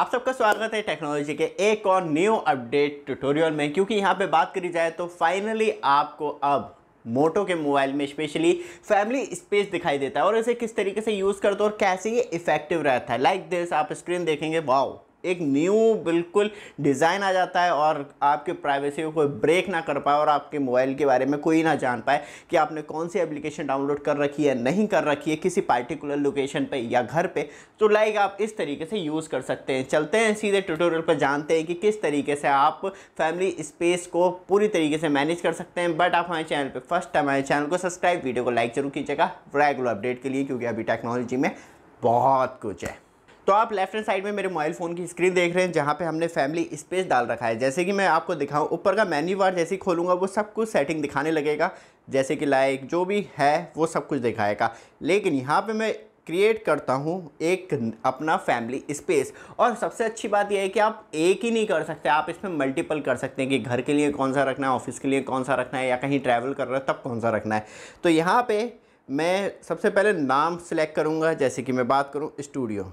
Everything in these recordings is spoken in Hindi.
आप सबका स्वागत है टेक्नोलॉजी के एक और न्यू अपडेट ट्यूटोरियल में क्योंकि यहाँ पे बात करी जाए तो फाइनली आपको अब मोटो के मोबाइल में स्पेशली फैमिली स्पेस दिखाई देता है और इसे किस तरीके से यूज़ करते हो और कैसे ये इफेक्टिव रहता है लाइक like दिस आप स्क्रीन देखेंगे वाओ एक न्यू बिल्कुल डिज़ाइन आ जाता है और आपके प्राइवेसी को कोई ब्रेक ना कर पाए और आपके मोबाइल के बारे में कोई ना जान पाए कि आपने कौन सी एप्लीकेशन डाउनलोड कर रखी है नहीं कर रखी है किसी पार्टिकुलर लोकेशन पे या घर पे तो लाइक आप इस तरीके से यूज़ कर सकते हैं चलते हैं सीधे ट्यूटोरियल पर जानते हैं कि किस तरीके से आप फैमिली स्पेस को पूरी तरीके से मैनेज कर सकते हैं बट आप हमारे चैनल पर फर्स्ट टाइम हमारे चैनल को सब्सक्राइब वीडियो को लाइक जरूर कीजिएगा रेगुलर अपडेट के लिए क्योंकि अभी टेक्नोलॉजी में बहुत कुछ है तो आप लेफ्ट हैंड साइड में मेरे मोबाइल फ़ोन की स्क्रीन देख रहे हैं जहाँ पे हमने फैमिली स्पेस डाल रखा है जैसे कि मैं आपको दिखाऊं ऊपर का मेन्यू बार जैसे ही खोलूँगा वो सब कुछ सेटिंग दिखाने लगेगा जैसे कि लाइक जो भी है वो सब कुछ दिखाएगा लेकिन यहाँ पर मैं क्रिएट करता हूँ एक अपना फैमिली स्पेस और सबसे अच्छी बात यह है कि आप एक ही नहीं कर सकते आप इसमें मल्टीपल कर सकते हैं कि घर के लिए कौन सा रखना है ऑफिस के लिए कौन सा रखना है या कहीं ट्रैवल कर रहे है तब कौन सा रखना है तो यहाँ पे मैं सबसे पहले नाम सिलेक्ट करूँगा जैसे कि मैं बात करूँ स्टूडियो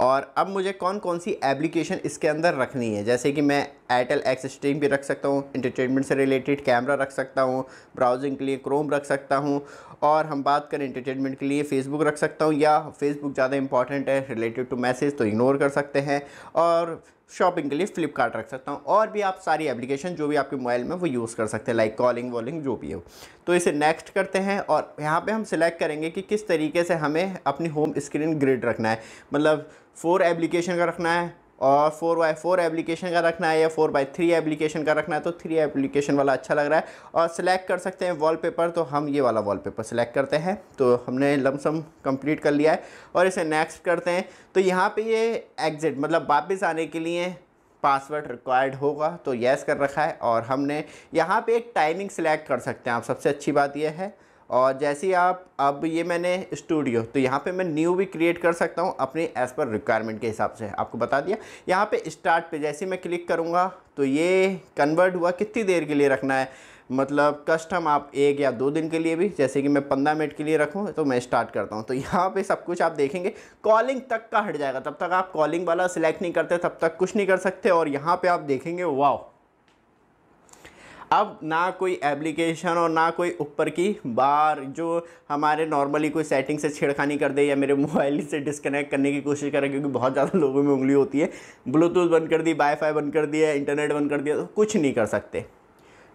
और अब मुझे कौन कौन सी एप्लीकेशन इसके अंदर रखनी है जैसे कि मैं एयरटेल एक्स स्ट्रीम भी रख सकता हूँ इंटरटेनमेंट से रिलेटेड कैमरा रख सकता हूँ ब्राउजिंग के लिए क्रोम रख सकता हूँ और हम बात करें इंटरटेनमेंट के लिए फेसबुक रख सकता हूँ या फेसबुक ज़्यादा इंपॉर्टेंट है रिलेटेड टू मैसेज तो इग्नोर कर सकते हैं और शॉपिंग के लिए फ्लिपकार्ट रख सकता हूँ और भी आप सारी एप्लीकेशन जो भी आपके मोबाइल में वो यूज़ कर सकते हैं लाइक कॉलिंग वॉलिंग जो भी हो तो इसे नेक्स्ट करते हैं और यहाँ पे हम सिलेक्ट करेंगे कि किस तरीके से हमें अपनी होम स्क्रीन ग्रिड रखना है मतलब फोर एप्लीकेशन का रखना है और फोर बाई फोर एप्लीकेशन का रखना है या फोर बाई थ्री एप्लीकेशन का रखना है तो थ्री एप्लीकेशन वाला अच्छा लग रहा है और सिलेक्ट कर सकते हैं वॉलपेपर तो हम ये वाला वॉलपेपर सिलेक्ट करते हैं तो हमने लमसम कंप्लीट कर लिया है और इसे नेक्स्ट करते हैं तो यहाँ पे ये एग्ज़िट मतलब वापस आने के लिए पासवर्ड रिक्वायर्ड होगा तो येस कर रखा है और हमने यहाँ पर एक टाइमिंग सिलेक्ट कर सकते हैं आप सबसे अच्छी बात यह है और जैसे ही आप अब ये मैंने स्टूडियो तो यहाँ पे मैं न्यू भी क्रिएट कर सकता हूँ अपनी एज़ पर रिक्वायरमेंट के हिसाब से आपको बता दिया यहाँ पे स्टार्ट पे जैसे मैं क्लिक करूँगा तो ये कन्वर्ट हुआ कितनी देर के लिए रखना है मतलब कस्टम आप एक या दो दिन के लिए भी जैसे कि मैं पंद्रह मिनट के लिए रखूँ तो मैं स्टार्ट करता हूँ तो यहाँ पे सब कुछ आप देखेंगे कॉलिंग तक का हट जाएगा तब तक आप कॉलिंग वाला सिलेक्ट नहीं करते तब तक कुछ नहीं कर सकते और यहाँ पे आप देखेंगे वाह अब ना कोई एप्लीकेशन और ना कोई ऊपर की बार जो हमारे नॉर्मली कोई सेटिंग से छेड़खानी कर दे या मेरे मोबाइल से डिस्कनेक्ट करने की कोशिश करें क्योंकि बहुत ज़्यादा लोगों में उंगली होती है ब्लूटूथ बंद कर दी वाईफाई बंद कर दिया इंटरनेट बंद कर दिया तो कुछ नहीं कर सकते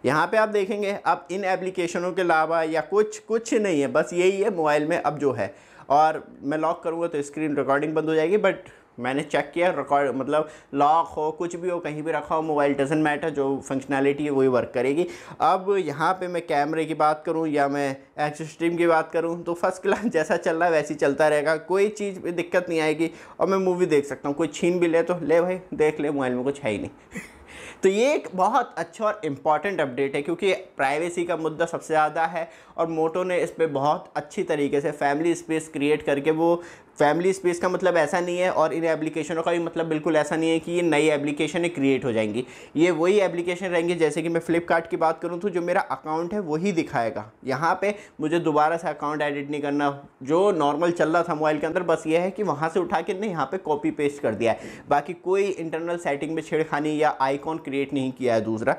यहाँ पे आप देखेंगे अब इन एप्लीकेशनों के अलावा या कुछ कुछ नहीं है बस यही है मोबाइल में अब जो है और मैं लॉक करूँगा तो स्क्रीन रिकॉर्डिंग बंद हो जाएगी बट मैंने चेक किया रिकॉर्ड मतलब लॉक हो कुछ भी हो कहीं भी रखा हो मोबाइल डजन मैटर जो फंक्शनैलिटी है वही वर्क करेगी अब यहाँ पे मैं कैमरे की बात करूँ या मैं एच स्ट्रीम की बात करूँ तो फर्स्ट क्लास जैसा चल रहा है वैसे ही चलता रहेगा कोई चीज़ में दिक्कत नहीं आएगी और मैं मूवी देख सकता हूँ कोई छीन भी ले तो ले भाई देख ले मोबाइल में कुछ है ही नहीं तो ये एक बहुत अच्छा और इम्पॉर्टेंट अपडेट है क्योंकि प्राइवेसी का मुद्दा सबसे ज़्यादा है और मोटो ने इस पर बहुत अच्छी तरीके से फैमिली स्पेस क्रिएट करके वो फैमिली स्पेस का मतलब ऐसा नहीं है और इन एप्लीकेशनों का भी मतलब बिल्कुल ऐसा नहीं है कि ये नई एप्लीकेशन क्रिएट हो जाएंगी ये वही एप्लीकेशन रहेंगे जैसे कि मैं फ्लिपकार्ट की बात करूँ तो जो मेरा अकाउंट है वही दिखाएगा यहाँ पर मुझे दोबारा से अकाउंट एडिट नहीं करना जो नॉर्मल चल रहा था मोबाइल के अंदर बस ये है कि वहाँ से उठा के नहीं यहाँ पर कॉपी पेस्ट कर दिया है बाकी कोई इंटरनल सेटिंग में छेड़खानी या आईकॉन क्रिएट नहीं किया है दूसरा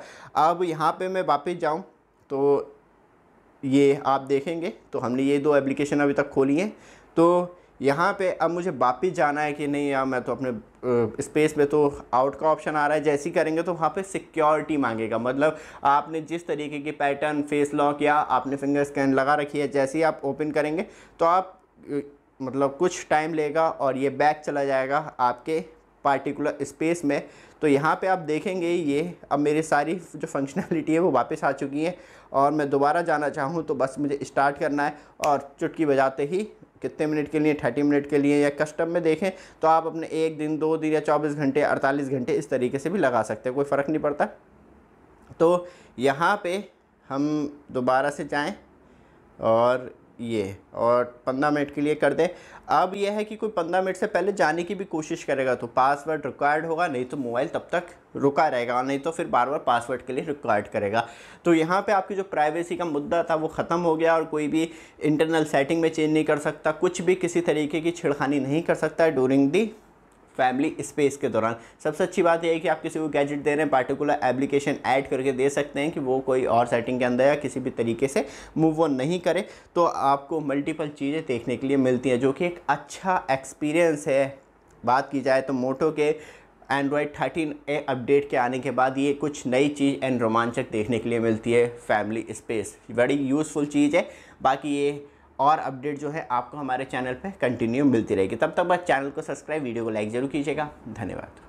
अब यहाँ पर मैं वापस जाऊँ तो ये आप देखेंगे तो हमने ये दो एप्लीकेशन अभी तक खोली हैं तो यहाँ पे अब मुझे वापिस जाना है कि नहीं यार मैं तो अपने स्पेस में तो आउट का ऑप्शन आ रहा है जैसे ही करेंगे तो वहाँ पे सिक्योरिटी मांगेगा मतलब आपने जिस तरीके की पैटर्न फेस लॉक या आपने फिंगर स्कैन लगा रखी है जैसे ही आप ओपन करेंगे तो आप मतलब कुछ टाइम लेगा और ये बैक चला जाएगा आपके पार्टिकुलर स्पेस में तो यहाँ पे आप देखेंगे ये अब मेरी सारी जो फंक्शनैलिटी है वो वापस आ चुकी है और मैं दोबारा जाना चाहूँ तो बस मुझे स्टार्ट करना है और चुटकी बजाते ही कितने मिनट के लिए थर्टी मिनट के लिए या कस्टम में देखें तो आप अपने एक दिन दो दिन या चौबीस घंटे अड़तालीस घंटे इस तरीके से भी लगा सकते हैं कोई फ़र्क नहीं पड़ता तो यहाँ पे हम दोबारा से जाएं और ये और पंद्रह मिनट के लिए कर दे अब यह है कि कोई पंद्रह मिनट से पहले जाने की भी कोशिश करेगा तो पासवर्ड रिक्वायर्ड होगा नहीं तो मोबाइल तब तक रुका रहेगा नहीं तो फिर बार बार पासवर्ड के लिए रिक्वायर्ड करेगा तो यहाँ पे आपकी जो प्राइवेसी का मुद्दा था वो ख़त्म हो गया और कोई भी इंटरनल सेटिंग में चेंज नहीं कर सकता कुछ भी किसी तरीके की छिड़खानी नहीं कर सकता है डूरिंग दी फैमिली स्पेस के दौरान सबसे अच्छी बात यह है कि आप किसी को गैजेट दे रहे हैं पार्टिकुलर एप्लीकेशन ऐड करके दे सकते हैं कि वो कोई और सेटिंग के अंदर या किसी भी तरीके से मूव ऑन नहीं करे तो आपको मल्टीपल चीज़ें देखने के लिए मिलती हैं जो कि एक अच्छा एक्सपीरियंस है बात की जाए तो मोटो के एंड्रॉयड थर्टीन ए अपडेट के आने के बाद ये कुछ नई चीज़ एंड रोमांचक देखने के लिए मिलती है फैमिली स्पेस बड़ी यूज़फुल चीज़ है बाकी ये और अपडेट जो है आपको हमारे चैनल पर कंटिन्यू मिलती रहेगी तब तक बस चैनल को सब्सक्राइब वीडियो को लाइक ज़रूर कीजिएगा धन्यवाद